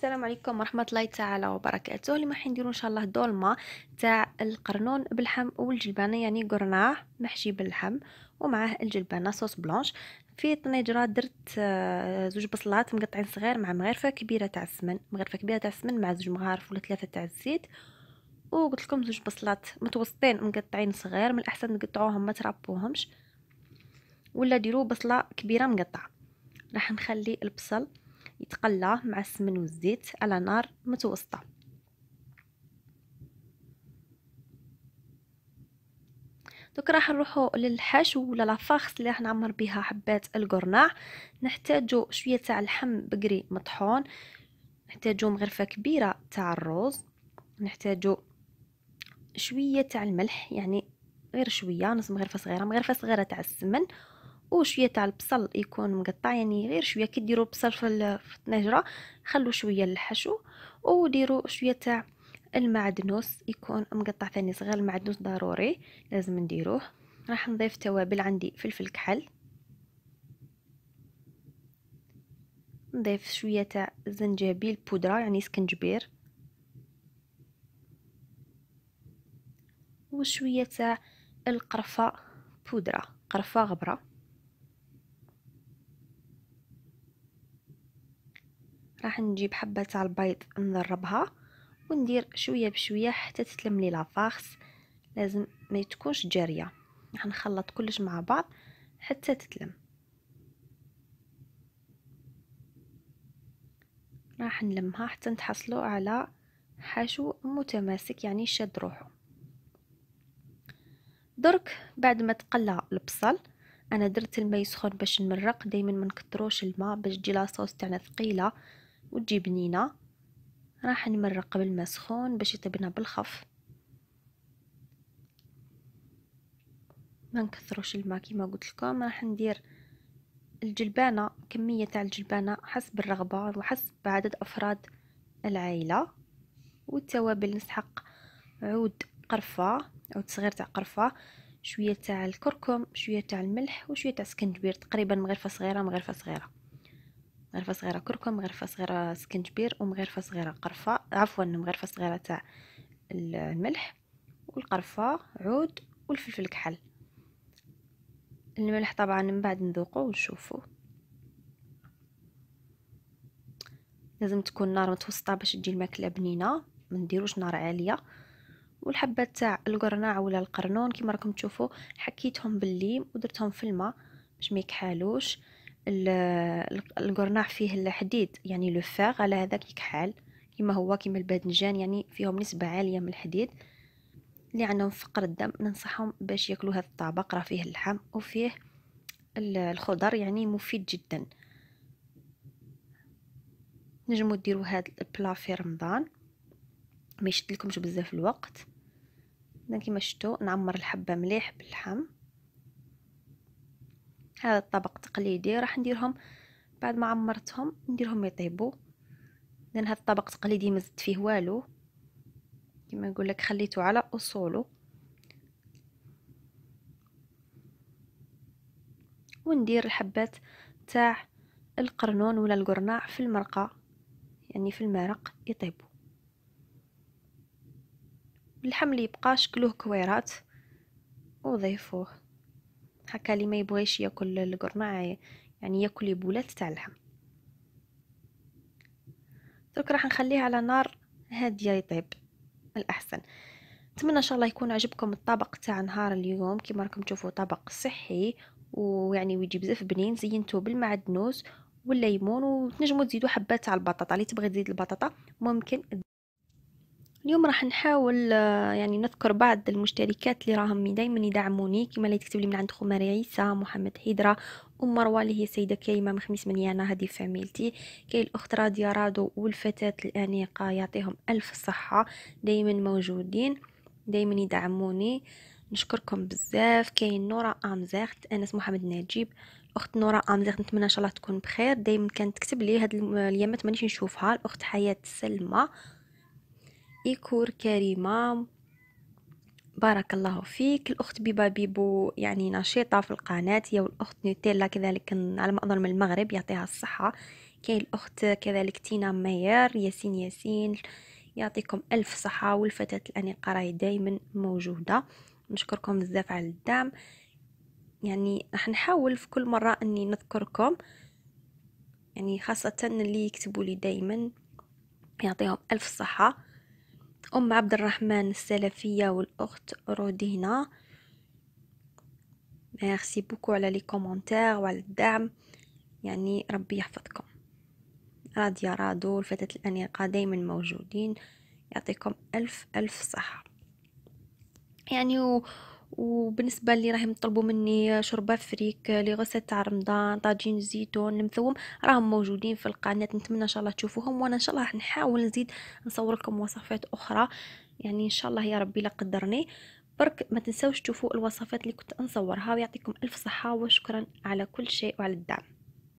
السلام عليكم ورحمه الله تعالى وبركاته اليوم راح نديرو ان شاء الله دولمه تاع القرنون باللحم والجلبانه يعني قرناه محشي باللحم ومعاه الجلبانه صوص بلونش في طنجره درت آه، زوج بصلات مقطعين صغير مع مغرفه كبيره تاع السمن مغرفه كبيره تاع السمن مع زوج مغارف ولا ثلاثه تاع الزيت وقلت لكم زوج بصلات متوسطين مقطعين صغير من الاحسن تقطعوهم ما ترابوهمش ولا ديروا بصله كبيره مقطعه راح نخلي البصل يتقلى مع السمن والزيت على نار متوسطه دوك راح نروحو للحشو ولا لافاخس اللي راح نعمر بها حبات القرناع نحتاجو شويه تاع اللحم بقري مطحون نحتاجو مغرفه كبيره تاع الروز نحتاجو شويه تاع الملح يعني غير شويه نص مغرفه صغيره مغرفه صغيره تاع السمن وشويه تاع البصل يكون مقطع يعني غير شويه كي ديروا البصل في الطنجره خلوا شويه الحشو وديروا شويه تاع المعدنوس يكون مقطع ثاني صغير المعدنوس ضروري لازم نديروه راح نضيف توابل عندي فلفل كحل نضيف شويه تاع زنجبيل بودره يعني سكنجبير وشويه تاع القرفه بودره قرفه غبره راح نجيب حبة تاع البيض نضربها وندير شويه بشويه حتى تتلم لي لافارس لازم ما تكونش جاريه راح نخلط كلش مع بعض حتى تتلم راح نلمها حتى نتحصلوا على حشو متماسك يعني شاد روحو درك بعد ما تقلى البصل انا درت الماء يسخن باش نمرق دائما ما نكتروش الماء باش تجي لاصوص تاعنا ثقيله وتجي بنينة راح نمرق بالماء سخون باش يطيبنا بالخف ما نكثروش الماء كما قلت لكم راح ندير الجلبانة كمية تاع الجلبانة حسب الرغبة وحسب عدد أفراد العائلة والتوابل نسحق عود قرفة عود صغير تاع قرفة شوية تاع الكركم شوية تاع الملح وشوية تاع سكنجبير تقريبا مغرفة صغيرة مغرفة صغيرة مغرفه صغيره كركم مغرفه صغيره سكنجبير ومغرفه صغيره قرفه عفوا مغرفه صغيره تاع الملح والقرفه عود والفلفل كحل الملح طبعا من بعد نذوقه ونشوفه لازم تكون نار متوسطه باش تجي الماكله بنينه ما نديروش نار عاليه والحبات تاع القرناع ولا القرنون كيما راكم تشوفوا حكيتهم بالليم ودرتهم في الماء باش ما يكحالوش القرناع فيه الحديد يعني لو فاغ على هذاك يكحل كما هو كما الباذنجان يعني فيهم نسبة عالية من الحديد اللي عندهم فقر الدم ننصحهم باش ياكلوا هذا الطبق راه فيه اللحم وفيه الخضر يعني مفيد جدا نجمو ديروا هذا البلا في رمضان ما يشدلكمش بزاف الوقت كما شفتوا نعمر الحبه مليح باللحم هذا الطبق تقليدي راح نديرهم بعد ما عمرتهم نديرهم يطيبوا لان هذا الطبق تقليدي ما زدت فيه والو كما نقول لك خليته على اصوله وندير الحبات تاع القرنون ولا القرناع في المرقه يعني في المرق يطيبوا اللحم اللي يبقى شكله كويرات وضيفوه هكا اللي ما يبغيش ياكل القرنع يعني ياكل البولات تاع اللحم درك راح نخليه على نار هاديه يطيب الاحسن نتمنى ان شاء الله يكون عجبكم الطبق تاع نهار اليوم كيما راكم تشوفوا طبق صحي ويعني ويجي بزاف بنين زينته بالمعدنوس والليمون وتنجموا تزيدوا حبات تاع البطاطا اللي تبغي تزيد البطاطا ممكن اليوم راح نحاول آه، يعني نذكر بعض المشتركات اللي راهم دائما يدعموني كما اللي تكتب لي من عند خماري عيسى محمد حيدرة ام مروه اللي هي سيده كيمه من خميس مليانة هذه فاميلتي كاين الاخت راديا رادو والفتاه الانيقه يعطيهم الف صحه دائما موجودين دائما يدعموني نشكركم بزاف كاين نورا امزخت انس محمد نجيب الاخت نورا امزخت نتمنى ان شاء الله تكون بخير دائما كانت تكتب لي هاد اليامات مانيش نشوفها الاخت حياه سلمى إيكور كريمة بارك الله فيك الأخت بيبا بيبو يعني نشيطة في القناة هي والأخت نوتيلا كذلك على ما أظن من المغرب يعطيها الصحة كاين الأخت كذلك تينا ماير ياسين ياسين يعطيكم ألف صحة والفتاة الأنيقة راهي دايما موجودة نشكركم بزاف على الدعم يعني راح نحاول في كل مرة أني نذكركم يعني خاصة اللي يكتبوا لي دايما يعطيهم ألف صحة أم عبد الرحمن السلفية والأخت رودينا ميرسي بوكو على لي كومونتير وعلى الدعم يعني ربي يحفظكم راديا رادو الفتاة الأنيقة دايما موجودين يعطيكم ألف ألف صحة يعني و... وبالنسبه اللي راهم طلبوا مني شوربه فريك لي غوسيت تاع رمضان طاجين الزيتون المثوم راهم موجودين في القناه نتمنى ان شاء الله تشوفوهم وانا ان شاء الله راح نحاول نزيد نصور لكم وصفات اخرى يعني ان شاء الله يا ربي لا قدرني برك ما تنساوش تشوفوا الوصفات اللي كنت نصورها ويعطيكم الف صحه وشكرا على كل شيء وعلى الدعم